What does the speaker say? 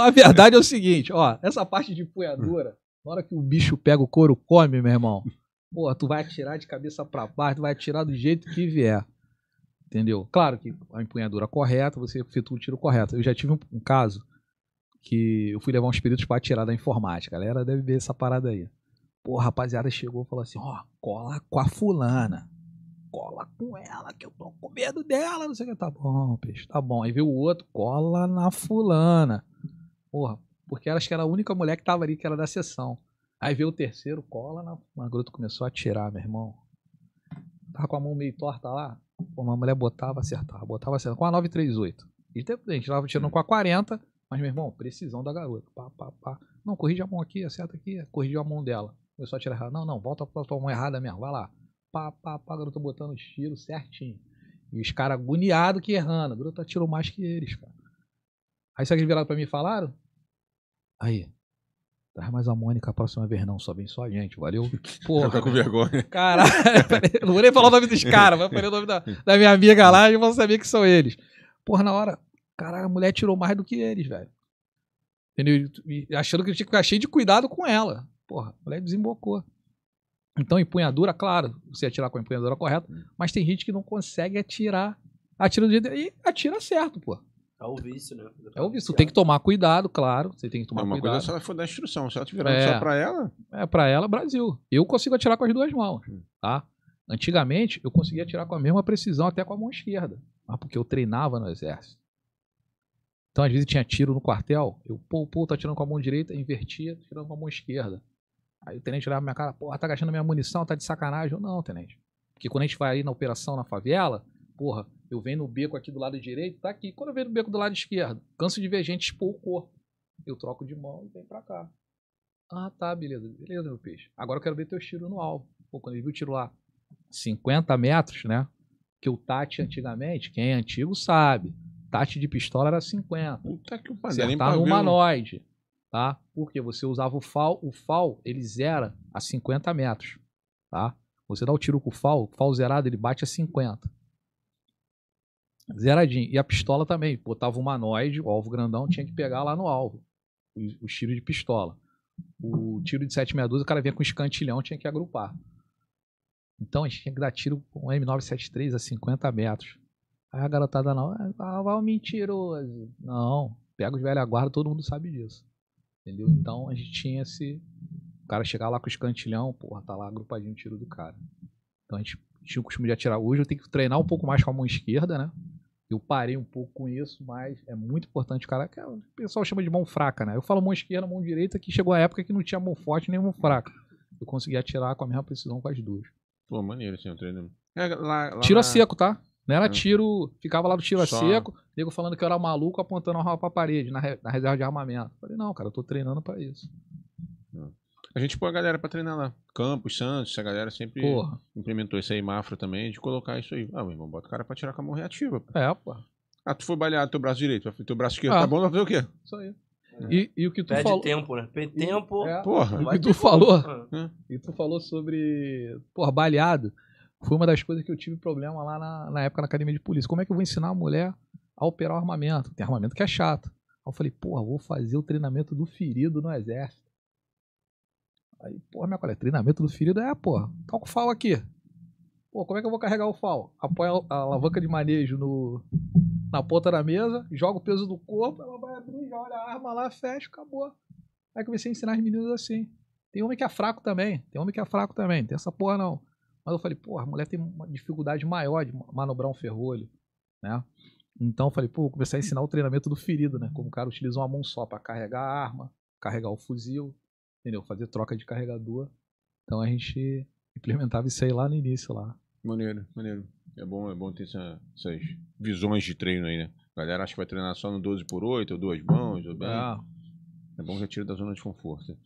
a verdade é o seguinte, ó, essa parte de punhadura, na hora que o bicho pega o couro, come, meu irmão. Pô, tu vai atirar de cabeça para baixo, tu vai atirar do jeito que vier. Entendeu? Claro que a empunhadura correta, você efetua o tiro correto. Eu já tive um, um caso que eu fui levar uns espíritos para atirar da informática. A galera deve ver essa parada aí. Pô, a rapaziada chegou e falou assim: ó, cola com a fulana. Cola com ela, que eu tô com medo dela. Não sei o que. Tá bom, peixe, tá bom. Aí veio o outro, cola na fulana. Porra, porque acho que era a única mulher que tava ali, que era da sessão. Aí veio o terceiro, cola, na... a garota começou a atirar, meu irmão. Tava com a mão meio torta lá. Pô, uma mulher botava, acertava, botava, acertava. Com a 938. E a gente tava tirando com a 40, mas, meu irmão, precisão da garota. Pá, pá, pá. Não, corrige a mão aqui, acerta aqui. Corrigiu a mão dela. Começou a atirar errado. Não, não, volta pra tua mão errada mesmo. Vai lá. Pá, pá, pá, garota botando os tiros certinho. E os caras agoniados que errando. A garota tirou mais que eles, cara. Aí sabe que eles viraram pra mim e falaram? Aí, traz mais a Mônica a próxima vez não, só vem só a gente, valeu? Porra. Tá com vergonha. Caralho, não vou nem falar o nome dos caras, mas falei o nome da, da minha amiga lá e vou saber que são eles. Porra, na hora, caralho, a mulher tirou mais do que eles, velho. Entendeu? E achando que eu tinha que ficar cheio de cuidado com ela. Porra, a mulher desembocou. Então, empunhadura, claro, você atirar com a empunhadura correta, hum. mas tem gente que não consegue atirar. Atira do jeito. E atira certo, pô. É o vício, né? É o vício. Tu tem que tomar cuidado, claro. Você tem que tomar é uma cuidado. Uma coisa é se ela for dar instrução. Se ela tiver é, só pra ela. É, pra ela, Brasil. Eu consigo atirar com as duas mãos, hum. tá? Antigamente, eu conseguia atirar com a mesma precisão, até com a mão esquerda. Mas tá? porque eu treinava no exército. Então, às vezes, tinha tiro no quartel. Eu, pô, pô, tô atirando com a mão direita, invertia, atirando com a mão esquerda. Aí o tenente olhava pra minha cara, porra, tá gastando minha munição, tá de sacanagem. Eu, não, tenente. Porque quando a gente vai aí na operação na favela, porra, eu venho no beco aqui do lado direito, tá aqui. Quando eu venho no beco do lado esquerdo, canso de ver gente expor o corpo. Eu troco de mão e venho pra cá. Ah, tá, beleza, beleza, meu peixe. Agora eu quero ver teu tiro no alvo. Pô, quando ele viu o tiro lá, 50 metros, né? Que o Tati antigamente, quem é antigo sabe, Tati de pistola era 50. Puta que pariu. tá no humanoide, tá? Porque você usava o FAL, o FAL ele zera a 50 metros, tá? Você dá o tiro com o FAL, o FAL zerado ele bate a 50 zeradinho. E a pistola também, botava o humanoide, o alvo grandão tinha que pegar lá no alvo, o tiro de pistola. O tiro de 762, o cara vinha com escantilhão, tinha que agrupar. Então a gente tinha que dar tiro com um M973 a 50 metros. Aí a garotada não, ah, vai um mentiroso. Não, pega os velhos guarda, todo mundo sabe disso. Entendeu? Então a gente tinha esse. O cara chegar lá com escantilhão porra, tá lá agrupadinho o tiro do cara. Então a gente tinha o costume de atirar. Hoje eu tenho que treinar um pouco mais com a mão esquerda, né? Eu parei um pouco com isso, mas é muito importante, cara. É o pessoal chama de mão fraca, né? Eu falo mão esquerda, mão direita, que chegou a época que não tinha mão forte nem mão fraca. Eu consegui atirar com a mesma precisão com as duas. Pô, maneiro assim, o treino. É, lá, lá, tiro a seco, tá? Não era é. tiro, ficava lá do tiro a seco, nego falando que eu era maluco apontando a arma pra parede, na, re... na reserva de armamento. Falei, não, cara, eu tô treinando para isso. A gente põe a galera pra treinar lá. Campos, Santos, a galera sempre Porra. implementou isso aí, Mafra também, de colocar isso aí. Ah, meu irmão, bota o cara pra tirar com a mão reativa. Pô. É, pô. Ah, tu foi baleado teu braço direito, teu braço esquerdo ah. tá bom, vai fazer o quê? Isso aí. É. E, e, o que tu Perde falou... tempo, né? Perde tempo. É. Porra. O que tu falou... Ah. E tu falou sobre... Porra, baleado. Foi uma das coisas que eu tive problema lá na, na época na academia de polícia. Como é que eu vou ensinar a mulher a operar o armamento? Tem armamento que é chato. Aí eu falei, porra, vou fazer o treinamento do ferido no exército. Aí, porra, minha colega, treinamento do ferido é, porra, toca o FAL aqui. Pô, como é que eu vou carregar o FAL? Apoia a alavanca de manejo no, na ponta da mesa, joga o peso do corpo, ela vai abrir, já olha a arma lá, fecha, acabou. Aí comecei a ensinar as meninas assim. Tem homem que é fraco também, tem homem que é fraco também, tem essa porra não. Mas eu falei, porra, a mulher tem uma dificuldade maior de manobrar um ferrolho, né? Então eu falei, pô, comecei começar a ensinar o treinamento do ferido, né? Como o cara utiliza uma mão só para carregar a arma, carregar o fuzil, entendeu? Fazer troca de carregador. Então a gente implementava isso aí lá no início lá. Maneiro, maneiro. É bom, é bom ter essa, essas visões de treino aí, né? A galera acha que vai treinar só no 12 por 8 ou duas mãos, ou bem. É. é bom retirar da zona de conforto.